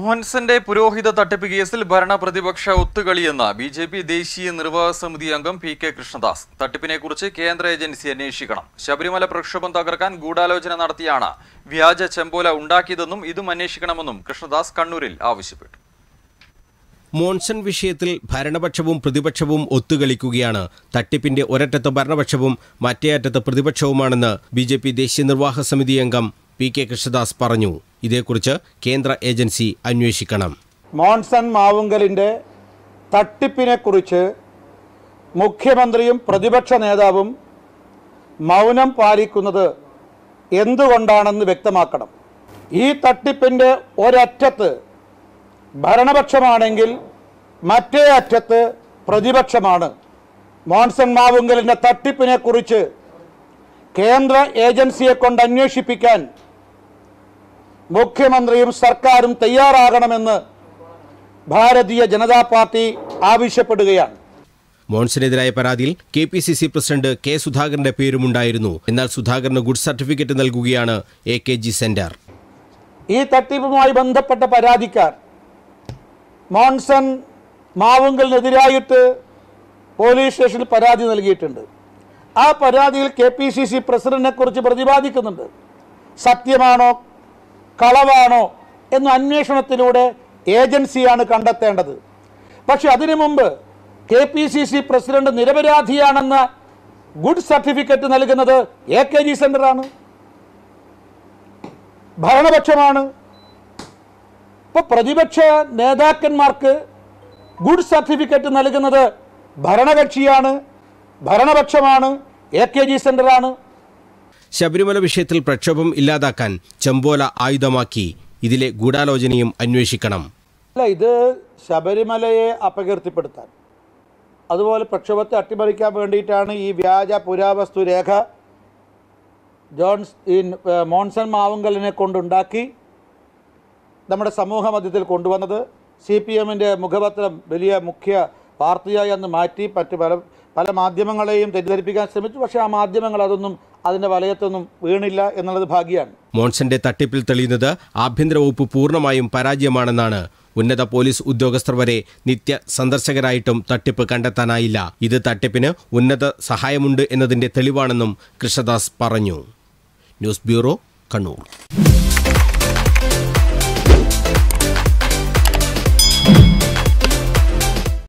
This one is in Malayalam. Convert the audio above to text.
മോൻസന്റെ പുരോഹിത തട്ടിപ്പ് കേസിൽ ഭരണ പ്രതിപക്ഷ ഒത്തുകളിയെന്ന് ബി ജെ പി ദേശീയ നിർവാഹക സമിതി അംഗം പി കെ കൃഷ്ണദാസ് തട്ടിപ്പിനെക്കുറിച്ച് കേന്ദ്ര ഏജൻസി അന്വേഷിക്കണം ശബരിമല പ്രക്ഷോഭം തകർക്കാൻ ഗൂഢാലോചന നടത്തിയാണ് വ്യാജ ചെമ്പോല ഉണ്ടാക്കിയതെന്നും ഇതും അന്വേഷിക്കണമെന്നും കൃഷ്ണദാസ് കണ്ണൂരിൽ ആവശ്യപ്പെട്ടു മോൺസൺ വിഷയത്തിൽ ഭരണപക്ഷവും പ്രതിപക്ഷവും ഒത്തുകളിക്കുകയാണ് തട്ടിപ്പിന്റെ ഒരറ്റത്ത് ഭരണപക്ഷവും മറ്റേ അറ്റത്ത് പ്രതിപക്ഷവുമാണെന്ന് ബി ദേശീയ നിർവാഹക സമിതി അംഗം പി കെ കൃഷ്ണദാസ് പറഞ്ഞു ഇതേക്കുറിച്ച് കേന്ദ്ര ഏജൻസി അന്വേഷിക്കണം മോൺസൺ മാവുങ്കലിൻ്റെ തട്ടിപ്പിനെക്കുറിച്ച് മുഖ്യമന്ത്രിയും പ്രതിപക്ഷ നേതാവും മൗനം പാലിക്കുന്നത് എന്തുകൊണ്ടാണെന്ന് വ്യക്തമാക്കണം ഈ തട്ടിപ്പിൻ്റെ ഒരറ്റത്ത് ഭരണപക്ഷമാണെങ്കിൽ മറ്റേ അറ്റത്ത് പ്രതിപക്ഷമാണ് മോൺസൺ മാവുങ്കലിൻ്റെ തട്ടിപ്പിനെക്കുറിച്ച് കേന്ദ്ര ഏജൻസിയെ കൊണ്ട് അന്വേഷിപ്പിക്കാൻ മുഖ്യമന്ത്രിയും സർക്കാരും തയ്യാറാകണമെന്ന് ഭാരതീയ ജനതാ പാർട്ടി ആവശ്യപ്പെടുകയാണ് മോൺസിനെതിരായ പരാതിയിൽ K P C C president K സുധാകരന്റെ പേരുമുണ്ടായിരുന്നു എന്നാൽ സുധാകരന് ഗുഡ് സർട്ടിഫിക്കറ്റ് നൽകുകയാണ് എ കെ ജി സെന്റർ ഈ തട്ടിപ്പുമായി ബന്ധപ്പെട്ട പരാതിക്കാർ മോൺസൺ മാവുങ്കലിനെതിരായിട്ട് പോലീസ് സ്റ്റേഷനിൽ പരാതി നൽകിയിട്ടുണ്ട് ആ പരാതിയിൽ കെ പി സി സി പ്രസിഡന്റിനെ കുറിച്ച് പ്രതിപാദിക്കുന്നുണ്ട് സത്യമാണോ കളവാണോ എന്ന അന്വേഷണത്തിലൂടെ ഏജൻസിയാണ് കണ്ടെത്തേണ്ടത് പക്ഷെ അതിനു മുമ്പ് K P C C president നിരപരാധിയാണെന്ന ഗുഡ് സർട്ടിഫിക്കറ്റ് നൽകുന്നത് എ കെ ജി സെൻ്ററാണ് ഭരണപക്ഷമാണ് ഇപ്പോൾ പ്രതിപക്ഷ നേതാക്കന്മാർക്ക് ഗുഡ് സർട്ടിഫിക്കറ്റ് നൽകുന്നത് ഭരണകക്ഷിയാണ് ഭരണപക്ഷമാണ് എ കെ ജി സെൻ്ററാണ് ശബരിമല വിഷയത്തിൽ പ്രക്ഷോഭം ഇല്ലാതാക്കാൻ ചെമ്പോല ആയുധമാക്കി ഇതിലെ ഗൂഢാലോചനയും അന്വേഷിക്കണം അല്ല ഇത് ശബരിമലയെ അപകീർത്തിപ്പെടുത്താൻ അതുപോലെ പ്രക്ഷോഭത്തെ അട്ടിമറിക്കാൻ വേണ്ടിയിട്ടാണ് ഈ വ്യാജ പുരാവസ്തു രേഖ ജോൺസ് ഈ മോൺസൺ മാവുങ്കലിനെ കൊണ്ടുണ്ടാക്കി നമ്മുടെ സമൂഹ മധ്യത്തിൽ കൊണ്ടുവന്നത് സി പി എമ്മിൻ്റെ മുഖപത്രം വലിയ മുഖ്യ വാർത്തയായി അന്ന് മാറ്റി മറ്റ് പല പല മാധ്യമങ്ങളെയും തെറ്റിദ്ധരിപ്പിക്കാൻ ശ്രമിച്ചു പക്ഷേ ആ മാധ്യമങ്ങൾ അതൊന്നും അതിന്റെ വലയത്തൊന്നും വീണില്ല എന്നുള്ളത് ഭാഗ്യമാണ് മോൺസന്റെ തട്ടിപ്പിൽ തെളിയുന്നത് ആഭ്യന്തര വകുപ്പ് പൂർണ്ണമായും പരാജയമാണെന്നാണ് ഉന്നത പോലീസ് ഉദ്യോഗസ്ഥർ വരെ നിത്യ സന്ദർശകരായിട്ടും തട്ടിപ്പ് കണ്ടെത്താനായില്ല ഇത് തട്ടിപ്പിന് ഉന്നത സഹായമുണ്ട് എന്നതിന്റെ തെളിവാണെന്നും കൃഷ്ണദാസ് പറഞ്ഞു ന്യൂസ് ബ്യൂറോ കണ്ണൂർ